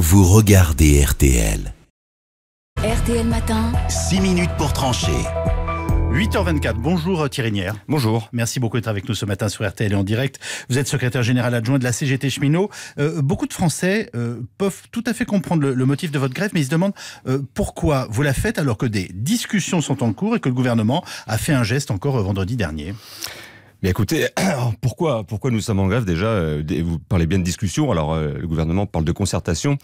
vous regardez RTL. RTL Matin. 6 minutes pour trancher. 8h24, bonjour euh, Thierry Bonjour. Merci beaucoup d'être avec nous ce matin sur RTL et en direct. Vous êtes secrétaire général adjoint de la CGT Cheminot. Euh, beaucoup de Français euh, peuvent tout à fait comprendre le, motif de votre grève, mais ils se demandent pourquoi vous la faites alors que des discussions sont en cours et que le gouvernement a fait un geste encore vendredi dernier. Mais écoutez, pourquoi, pourquoi nous sommes en grève déjà euh, Vous parlez bien de discussion, alors euh, le gouvernement parle de concertation.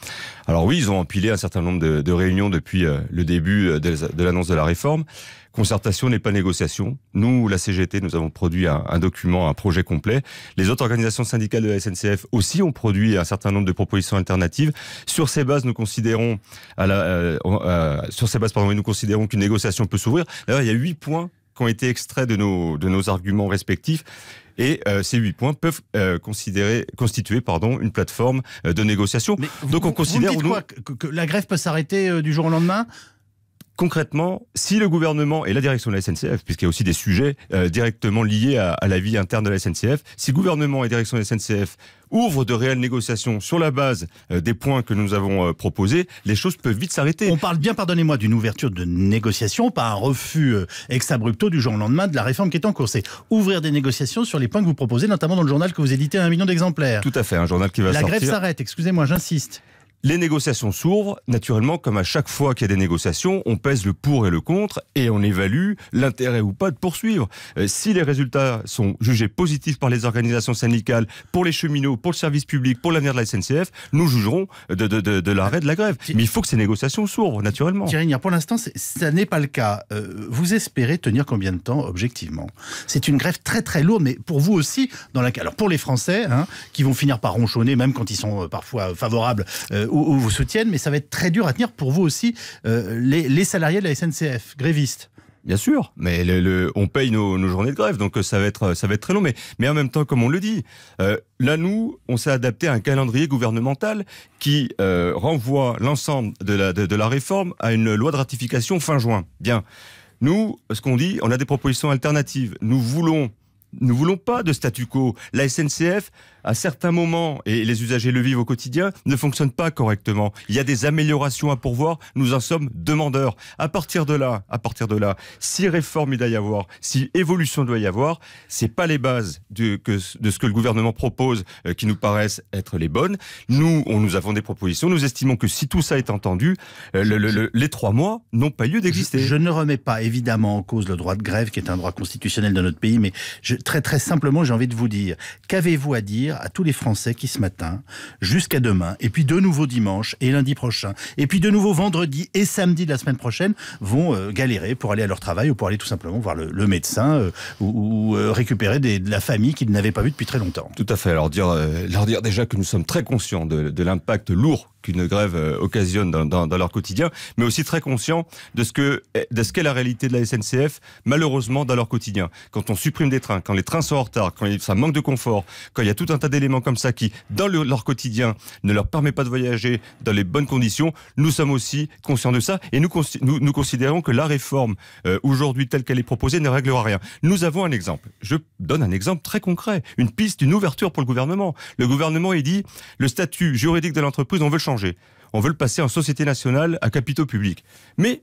Alors oui, ils ont empilé un certain nombre de, réunions depuis euh, le début de l'annonce de la réforme. Concertation n'est pas négociation. Nous, la CGT, nous avons produit un, document, un projet complet. Les autres organisations syndicales de la SNCF aussi ont produit un certain nombre de propositions alternatives. Sur ces bases, nous considérons, à sur ces bases, nous considérons qu'une négociation peut s'ouvrir. D'ailleurs, il y a huit points qui ont été extraits de nos, de nos arguments respectifs. Et euh, ces huit points peuvent euh, considérer, constituer pardon, une plateforme euh, de négociation. Donc on considère. que, la grève peut s'arrêter du jour au lendemain concrètement, si le gouvernement et la direction de la SNCF, puisqu'il y a aussi des sujets euh, directement liés à, la vie interne de la SNCF, si le gouvernement et la direction de la SNCF ouvrent de réelles négociations sur la base euh, des points que nous avons euh, proposés, les choses peuvent vite s'arrêter. On parle bien, pardonnez-moi, d'une ouverture de négociations, pas un refus ex abrupto du jour au lendemain de la réforme qui est en cours. C'est ouvrir des négociations sur les points que vous proposez, notamment dans le journal que vous éditez à un million d'exemplaires. Tout à fait, un journal qui va sortir. La grève s'arrête, excusez-moi, j'insiste. Les négociations s'ouvrent. Naturellement, comme à chaque fois qu'il y a des négociations, on pèse le pour et le contre et on évalue l'intérêt ou pas de poursuivre. Euh, si les résultats sont jugés positifs par les organisations syndicales, pour les cheminots, pour le service public, pour l'avenir de la SNCF, nous jugerons de, l'arrêt de la grève. Mais il faut que ces négociations s'ouvrent, naturellement. Thierry pour l'instant, ça n'est pas le cas. Euh, vous espérez tenir combien de temps, objectivement C'est une grève très très lourde, mais pour vous aussi, dans la... alors pour les Français, hein, qui vont finir par ronchonner, même quand ils sont euh, parfois favorables ou, vous soutiennent, mais ça va être très dur à tenir pour vous aussi, euh, les, les salariés de la SNCF, grévistes. Bien sûr, mais le, on paye nos, nos, journées de grève, donc euh, ça va être, ça va être très long. Mais, mais en même temps, comme on le dit, euh, là, nous, on s'est adapté à un calendrier gouvernemental qui renvoie l'ensemble de la, de, de la réforme à une loi de ratification fin juin. Bien. Nous, ce qu'on dit, on a des propositions alternatives. Nous voulons ne voulons pas de statu quo. La SNCF, à certains moments, et les usagers le vivent au quotidien, ne fonctionne pas correctement. Il y a des améliorations à pourvoir, nous en sommes demandeurs. À partir de là, à partir de là, si réforme il doit y avoir, si évolution doit y avoir, c'est pas les bases de, que, de ce que le gouvernement propose euh, qui nous paraissent être les bonnes. Nous, on, nous avons des propositions, nous estimons que si tout ça est entendu, euh, les trois mois n'ont pas lieu d'exister. Je, ne remets pas évidemment en cause le droit de grève, qui est un droit constitutionnel de notre pays, mais je très très simplement, j'ai envie de vous dire, qu'avez-vous à dire à tous les Français qui ce matin, jusqu'à demain, et puis de nouveau dimanche et lundi prochain, et puis de nouveau vendredi et samedi de la semaine prochaine, vont euh, galérer pour aller à leur travail ou pour aller tout simplement voir le, médecin euh, ou, euh, récupérer de la famille qu'ils n'avaient pas vue depuis très longtemps. Tout à fait. Alors dire, leur dire déjà que nous sommes très conscients de l'impact lourd qu'une grève euh, occasionne dans, leur quotidien, mais aussi très conscient de ce que de ce qu'est la réalité de la SNCF malheureusement dans leur quotidien. Quand on supprime des trains, quand les trains sont en retard, quand ça manque de confort, quand il y a tout un tas d'éléments comme ça qui dans leur quotidien ne leur permet pas de voyager dans les bonnes conditions, nous sommes aussi conscients de ça et nous nous, considérons que la réforme euh, aujourd'hui telle qu'elle est proposée ne réglera rien. Nous avons un exemple. Je donne un exemple très concret, une piste, une ouverture pour le gouvernement. Le gouvernement il dit le statut juridique de l'entreprise, on veut le changer. On veut le passer en société nationale à capitaux publics. Mais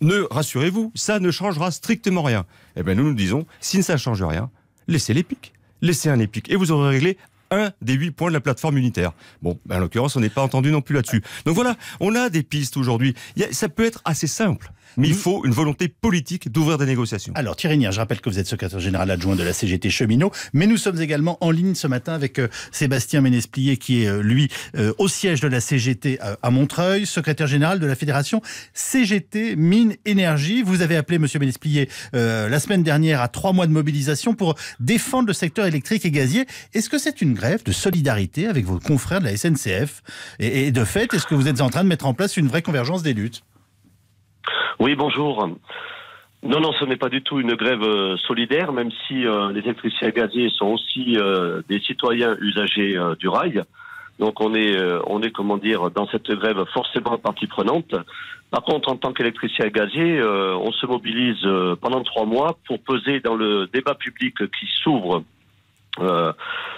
ne rassurez-vous, ça ne changera strictement rien. Eh bien, nous nous disons, si ça ne change rien, laissez l'épic. Laissez un épic. Et vous aurez réglé un des huit points de la plateforme unitaire. Bon, ben, en l'occurrence, on n'est pas entendu non plus là-dessus. Donc voilà, on a des pistes aujourd'hui. Ça peut être assez simple mais il faut une volonté politique d'ouvrir des négociations. Alors Thierry Nier, je rappelle que vous êtes secrétaire général adjoint de la CGT Cheminot, mais nous sommes également en ligne ce matin avec euh, Sébastien Ménesplier qui est euh, lui euh, au siège de la CGT à Montreuil, secrétaire général de la fédération CGT Mine Énergie. Vous avez appelé monsieur Ménesplier la semaine dernière à trois mois de mobilisation pour défendre le secteur électrique et gazier. Est-ce que c'est une grève de solidarité avec vos confrères de la SNCF et de fait, est-ce que vous êtes en train de mettre en place une vraie convergence des luttes oui, bonjour. Non, non, ce n'est pas du tout une grève euh, solidaire, même si euh, les électriciens gaziers sont aussi euh, des citoyens usagers du rail. Donc on est, on est, comment dire, dans cette grève forcément partie prenante. Par contre, en tant qu'électricien gazier, on se mobilise pendant trois mois pour peser dans le débat public qui s'ouvre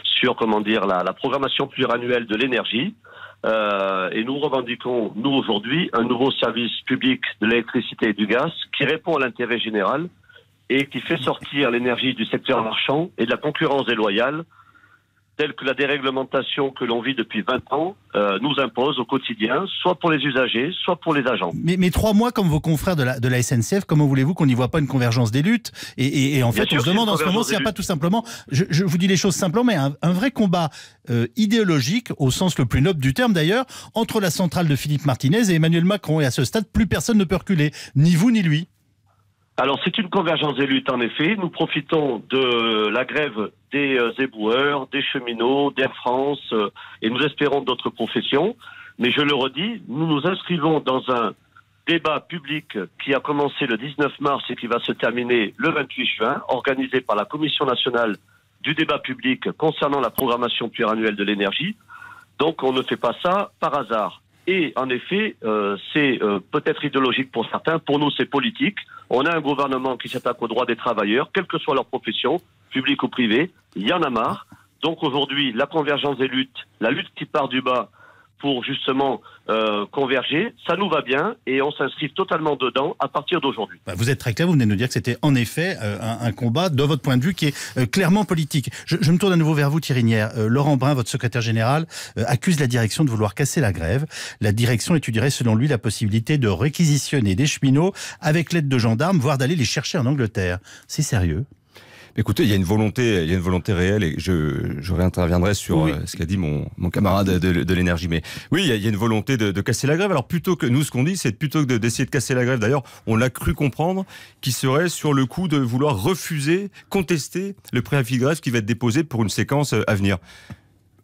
sur, comment dire, la programmation pluriannuelle de l'énergie. Euh, et nous revendiquons, nous aujourd'hui, un nouveau service public de l'électricité et du gaz qui répond à l'intérêt général et qui fait sortir l'énergie du secteur marchand et de la concurrence déloyale telle que la déréglementation que l'on vit depuis 20 ans euh, nous impose au quotidien, soit pour les usagers, soit pour les agents. Mais, mais trois mois comme vos confrères de la, de la SNCF, comment voulez-vous qu'on n'y voit pas une convergence des luttes et, et, et, en fait, on se demande en ce moment s'il n'y a pas tout simplement, je, je, vous dis les choses simplement, mais un, vrai combat euh, idéologique, au sens le plus noble du terme d'ailleurs, entre la centrale de Philippe Martinez et Emmanuel Macron. Et à ce stade, plus personne ne peut reculer, ni vous ni lui. Alors c'est une convergence des luttes en effet. Nous profitons de la grève des euh, éboueurs, des cheminots, d'Air France euh, et nous espérons d'autres professions. Mais je le redis, nous nous inscrivons dans un débat public qui a commencé le 19 mars et qui va se terminer le 28 juin, organisé par la Commission nationale du débat public concernant la programmation pluriannuelle de l'énergie. Donc on ne fait pas ça par hasard. Et en effet, euh, c'est euh, peut-être idéologique pour certains, pour nous c'est politique. On a un gouvernement qui s'attaque aux droits des travailleurs, quelle que soit leur profession, publique ou privée. Il y en a marre. Donc aujourd'hui, la convergence des luttes, la lutte qui part du bas pour justement euh, converger. Ça nous va bien et on s'inscrit totalement dedans à partir d'aujourd'hui. Bah, vous êtes très clair, vous venez de nous dire que c'était en effet euh, un, combat, de votre point de vue, qui est euh, clairement politique. Je, je, me tourne à nouveau vers vous, Tirinière, Laurent Brun, votre secrétaire général, accuse la direction de vouloir casser la grève. La direction étudierait selon lui la possibilité de réquisitionner des cheminots avec l'aide de gendarmes, voire d'aller les chercher en Angleterre. C'est sérieux Écoutez, il y a une volonté, il y a une volonté réelle, et je, réinterviendrai sur euh, ce qu'a dit mon, camarade de, l'énergie. Mais oui, il y, a, une volonté de, casser la grève. Alors plutôt que nous, ce qu'on dit, c'est plutôt que d'essayer de, de, casser la grève. D'ailleurs, on l'a cru comprendre, qui serait sur le coup de vouloir refuser, contester le préavis de grève qui va être déposé pour une séquence euh, à venir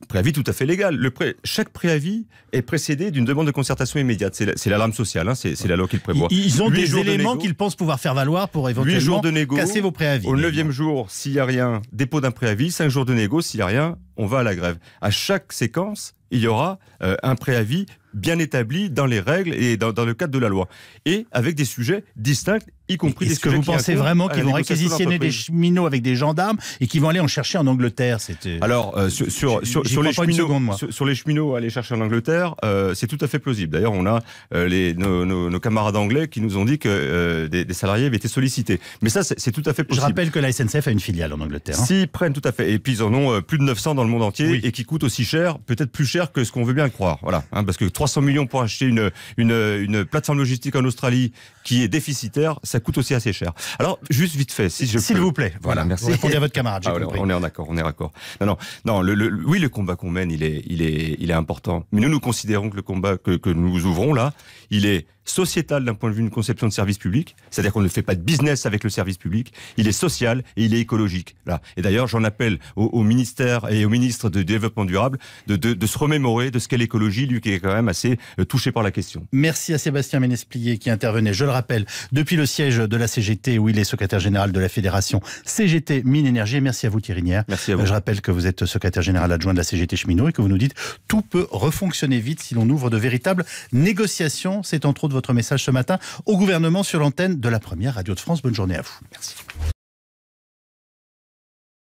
préavis tout à fait légal. Le Chaque préavis est précédé d'une demande de concertation immédiate. C'est la... l'alarme sociale, hein, c'est, la loi qu'ils prévoient. Ils, ont des éléments qu'ils pensent pouvoir faire valoir pour éventuellement de casser vos préavis. Au neuvième jour, s'il n'y a rien, dépôt d'un préavis. Cinq jours de négo, s'il n'y a rien, on va à la grève. À chaque séquence, il y aura euh, un préavis bien établi dans les règles et dans, le cadre de la loi. Et avec des sujets distincts y compris Est-ce que vous pensez vraiment qu'ils vont réquisitionner des cheminots avec des gendarmes et qu'ils vont aller en chercher en Angleterre euh, Alors, euh, sur, sur, sur, les cheminots, sur, les cheminots, aller chercher en Angleterre, euh, c'est tout à fait plausible. D'ailleurs, on a les, nos, camarades anglais qui nous ont dit que des, salariés avaient été sollicités. Mais ça, c'est tout à fait possible. Je rappelle que la SNCF a une filiale en Angleterre. Hein. Si, prennent tout à fait. Et puis, ils en ont plus de 900 dans le monde entier et qui coûtent aussi cher, peut-être plus cher que ce qu'on veut bien croire. Voilà, hein, parce que 300 millions pour acheter une, une, une plateforme logistique en Australie qui est déficitaire, ça coûte aussi assez cher. Alors, juste vite fait, si je S'il vous plaît. Voilà, merci. répondez à votre camarade, ah, On est en accord, on est d'accord. Non, non, non le, le, oui, le combat qu'on mène, il est, il, est, il est important. Mais nous, nous considérons que le combat que, que nous ouvrons là, il est sociétal d'un point de vue d'une conception de service public, c'est-à-dire qu'on ne fait pas de business avec le service public, il est social et il est écologique. Là. Et d'ailleurs, j'en appelle au, ministère et au ministre du Développement durable de, de, se remémorer de ce qu'est l'écologie, lui qui est quand même assez euh, touché par la question. Merci à Sébastien Ménesplier qui intervenait, je le rappelle, depuis le siège de la CGT où il est secrétaire général de la fédération CGT Mine Énergie. Merci à vous Thierry Merci à vous. Je rappelle que vous êtes secrétaire général adjoint de la CGT Cheminot et que vous nous dites tout peut refonctionner vite si l'on ouvre de véritables négociations. C'est entre autres votre message ce matin au gouvernement sur l'antenne de la première radio de France. Bonne journée à vous. Merci.